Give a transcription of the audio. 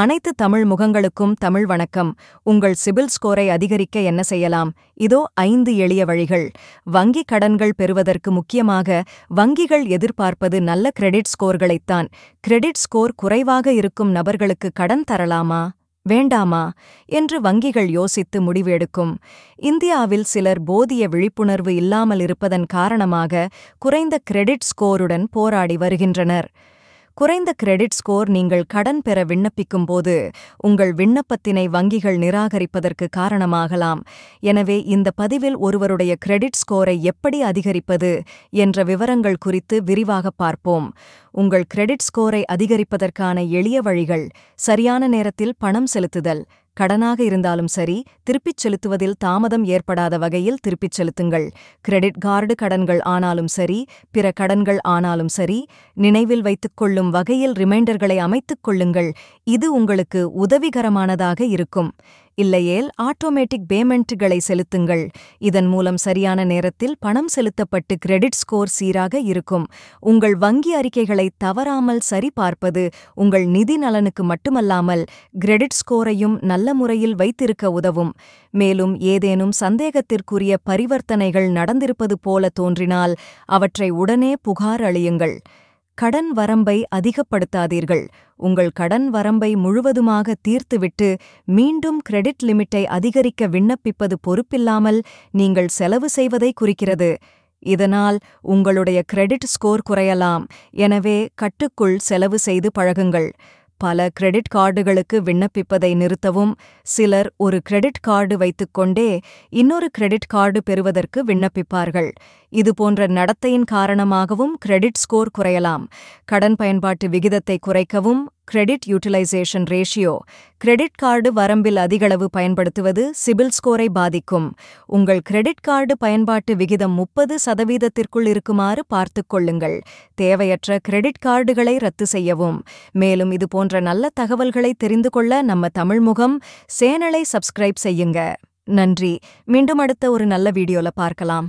அனைத்து தமிழ் முகங்களுக்கும் தமிழ் வணக்கம் உங்கள் சிபில் ஸ்கோரை அதிகரிக்க என்ன செய்யலாம் இதோ ஐந்து எளிய வழிகள் வங்கிக் கடன்கள் பெறுவதற்கு முக்கியமாக வங்கிகள் எதிர்பார்ப்பது நல்ல கிரெடிட் ஸ்கோர்களைத்தான் கிரெடிட் ஸ்கோர் குறைவாக இருக்கும் நபர்களுக்கு கடன் தரலாமா வேண்டாமா என்று வங்கிகள் யோசித்து முடிவெடுக்கும் இந்தியாவில் சிலர் போதிய விழிப்புணர்வு இல்லாமல் இருப்பதன் காரணமாக குறைந்த கிரெடிட் ஸ்கோருடன் போராடி வருகின்றனர் குறைந்த கிரெடிட் ஸ்கோர் நீங்கள் கடன் பெற விண்ணப்பிக்கும் போது உங்கள் விண்ணப்பத்தினை வங்கிகள் நிராகரிப்பதற்கு காரணமாகலாம் எனவே இந்த பதிவில் ஒருவருடைய கிரெடிட் ஸ்கோரை எப்படி அதிகரிப்பது என்ற விவரங்கள் குறித்து விரிவாக பார்ப்போம் உங்கள் கிரெடிட் ஸ்கோரை அதிகரிப்பதற்கான எளிய வழிகள் சரியான நேரத்தில் பணம் செலுத்துதல் கடனாக இருந்தாலும் சரி திருப்பிச் செலுத்துவதில் தாமதம் ஏற்படாத வகையில் திருப்பிச் செலுத்துங்கள் கிரெடிட் கார்டு கடன்கள் ஆனாலும் சரி பிற கடன்கள் ஆனாலும் சரி நினைவில் வைத்துக் கொள்ளும் வகையில் ரிமைண்டர்களை அமைத்துக் கொள்ளுங்கள் இது உங்களுக்கு உதவிகரமானதாக இருக்கும் இல்லையேல் ஆட்டோமேட்டிக் பேமெண்ட்டுகளை செலுத்துங்கள் இதன் மூலம் சரியான நேரத்தில் பணம் செலுத்தப்பட்டு கிரெடிட் ஸ்கோர் சீராக இருக்கும் உங்கள் வங்கி அறிக்கைகளை தவறாமல் சரிபார்ப்பது உங்கள் நிதி நலனுக்கு மட்டுமல்லாமல் கிரெடிட் ஸ்கோரையும் நல்ல முறையில் வைத்திருக்க உதவும் மேலும் ஏதேனும் சந்தேகத்திற்குரிய பரிவர்த்தனைகள் நடந்திருப்பது போல தோன்றினால் அவற்றை உடனே புகார் அளியுங்கள் கடன் வரம்பை அதிகப்படுத்தாதீர்கள் உங்கள் கடன் வரம்பை முழுவதுமாக தீர்த்துவிட்டு மீண்டும் கிரெடிட் லிமிட்டை அதிகரிக்க விண்ணப்பிப்பது பொறுப்பில்லாமல் நீங்கள் செலவு செய்வதை குறிக்கிறது இதனால் உங்களுடைய கிரெடிட் ஸ்கோர் குறையலாம் எனவே கட்டுக்குள் செலவு செய்து பழகுங்கள் பல கிரெடிட் கார்டுகளுக்கு விண்ணப்பிப்பதை நிறுத்தவும் சிலர் ஒரு கிரெடிட் கார்டு வைத்துக்கொண்டே இன்னொரு கிரெடிட் கார்டு பெறுவதற்கு விண்ணப்பிப்பார்கள் இது போன்ற நடத்தையின் காரணமாகவும் கிரெடிட் ஸ்கோர் குறையலாம் கடன் பயன்பாட்டு விகிதத்தை குறைக்கவும் credit utilisation ratio credit card வரம்பில் அதிகளவு பயன்படுத்துவது சிபில் ஸ்கோரை பாதிக்கும் உங்கள் கிரெடிட் கார்டு பயன்பாட்டு விகிதம் முப்பது சதவீதத்திற்குள் இருக்குமாறு பார்த்துக் கொள்ளுங்கள் தேவையற்ற கிரெடிட் கார்டுகளை ரத்து செய்யவும் மேலும் இது போன்ற நல்ல தகவல்களை தெரிந்து கொள்ள நம்ம தமிழ்முகம் சேனலை சப்ஸ்கிரைப் செய்யுங்க நன்றி மீண்டும் அடுத்த ஒரு நல்ல வீடியோல பார்க்கலாம்